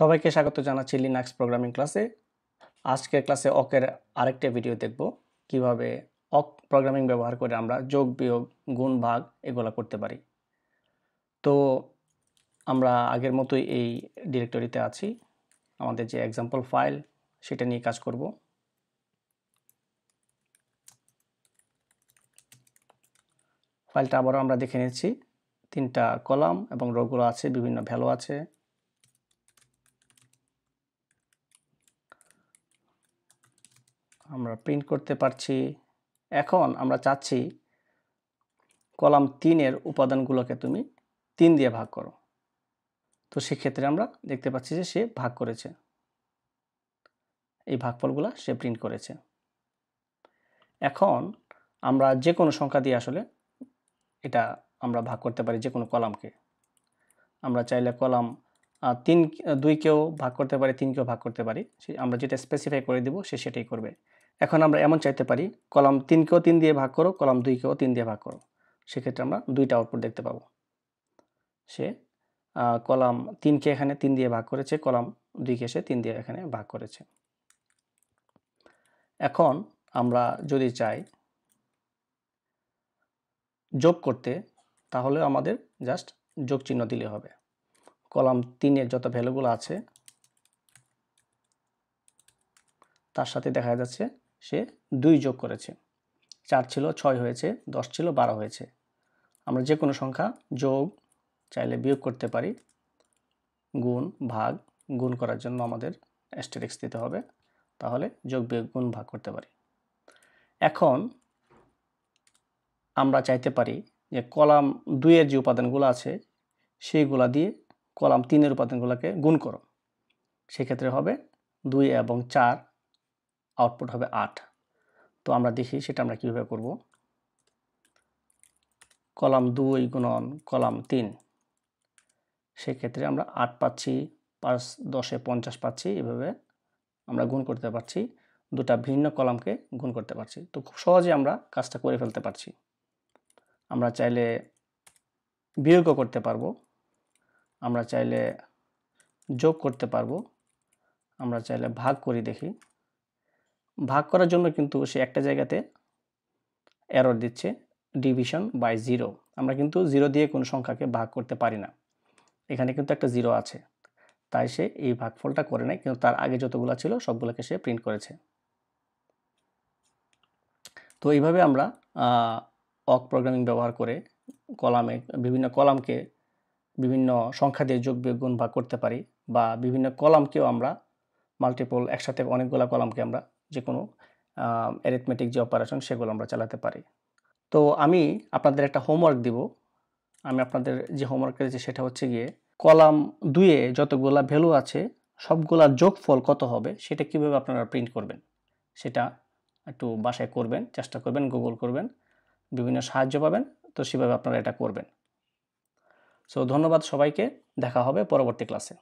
সবাইকে স্বাগত জানাচ্ছি লিনাক্স প্রোগ্রামিং ক্লাসে আজকের ক্লাসে অকের আরেকটা ভিডিও দেখব কিভাবে অক প্রোগ্রামিং ব্যবহার করে আমরা যোগ বিয়োগ গুণ ভাগ এগুলো করতে পারি তো আমরা আগের মতোই এই ডিরেক্টরিতে আছি আমাদের যে এক্সাম্পল ফাইল সেটা নিয়ে কাজ করব ফাইলটা আবারও আমরা দেখে নিচ্ছি তিনটা কলাম এবং রোগুলো আছে বিভিন্ন ভ্যালু আছে আমরা প্রিন্ট করতে পারছি এখন আমরা চাচ্ছি কলাম তিনের উপাদানগুলোকে তুমি তিন দিয়ে ভাগ করো তো সেক্ষেত্রে আমরা দেখতে পাচ্ছি যে সে ভাগ করেছে এই ভাগফলগুলো সে প্রিন্ট করেছে এখন আমরা যে কোনো সংখ্যা দিয়ে আসলে এটা আমরা ভাগ করতে পারি যে কোনো কলামকে আমরা চাইলে কলাম তিন দুই কেউ ভাগ করতে পারি তিন কেউ ভাগ করতে পারি সে আমরা যেটা স্পেসিফাই করে দেবো সে সেটাই করবে এখন আমরা এমন চাইতে পারি কলাম তিন কেউ তিন দিয়ে ভাগ করো কলাম কেউ তিন দিয়ে ভাগ করো সেক্ষেত্রে আমরা দুইটা আউটপুট দেখতে পাবো সে কলাম তিনকে এখানে তিন দিয়ে ভাগ করেছে কলাম দুইকে সে তিন দিয়ে এখানে ভাগ করেছে এখন আমরা যদি চাই যোগ করতে তাহলে আমাদের জাস্ট যোগ চিহ্ন দিলে হবে কলাম তিনের যত ভ্যালুগুলো আছে তার সাথে দেখা যাচ্ছে সে দুই যোগ করেছে চার ছিল ছয় হয়েছে দশ ছিল বারো হয়েছে আমরা যে কোনো সংখ্যা যোগ চাইলে বিয়োগ করতে পারি গুণ ভাগ গুণ করার জন্য আমাদের অ্যাস্টেরিক্স দিতে হবে তাহলে যোগ বিয়োগ গুণ ভাগ করতে পারি এখন আমরা চাইতে পারি যে কলাম দুইয়ের যে উপাদানগুলো আছে সেইগুলা দিয়ে কলাম তিনের উপাদানগুলোকে গুণ করো সেক্ষেত্রে হবে দুই এবং চার আউটপুট হবে আট তো আমরা দেখি সেটা আমরা কীভাবে করব কলাম দুই গুণন কলাম তিন সেক্ষেত্রে আমরা আট পাচ্ছি পাঁচ দশে পঞ্চাশ পাচ্ছি এভাবে আমরা গুণ করতে পারছি দুটা ভিন্ন কলামকে গুণ করতে পারছি তো খুব সহজে আমরা কাজটা করে ফেলতে পারছি আমরা চাইলে বিয়োগও করতে পারবো আমরা চাইলে যোগ করতে পারবো আমরা চাইলে ভাগ করি দেখি ভাগ করার জন্য কিন্তু সে একটা জায়গাতে এরর দিচ্ছে ডিভিশন বাই জিরো আমরা কিন্তু জিরো দিয়ে কোনো সংখ্যাকে ভাগ করতে পারি না এখানে কিন্তু একটা জিরো আছে তাই সে এই ভাগফলটা করে নেয় কিন্তু তার আগে যতগুলো ছিল সবগুলোকে সে প্রিন্ট করেছে তো এইভাবে আমরা অক প্রোগ্রামিং ব্যবহার করে কলামে বিভিন্ন কলামকে বিভিন্ন সংখ্যা দিয়ে যোগ বিয়োগ গুণ ভাগ করতে পারি বা বিভিন্ন কলামকেও আমরা মাল্টিপল একসাথে অনেকগুলো কলামকে আমরা যে কোনো অ্যারিথমেটিক যে অপারেশন সেগুলো আমরা চালাতে পারি তো আমি আপনাদের একটা হোমওয়ার্ক দিব আমি আপনাদের যে হোমওয়ার্ক করেছি সেটা হচ্ছে গিয়ে কলাম দুয়ে যতগুলা ভ্যালু আছে সবগুলা যোগফল কত হবে সেটা কিভাবে আপনারা প্রিন্ট করবেন সেটা একটু বাসায় করবেন চেষ্টা করবেন গুগল করবেন বিভিন্ন সাহায্য পাবেন তো সেভাবে আপনারা এটা করবেন সো ধন্যবাদ সবাইকে দেখা হবে পরবর্তী ক্লাসে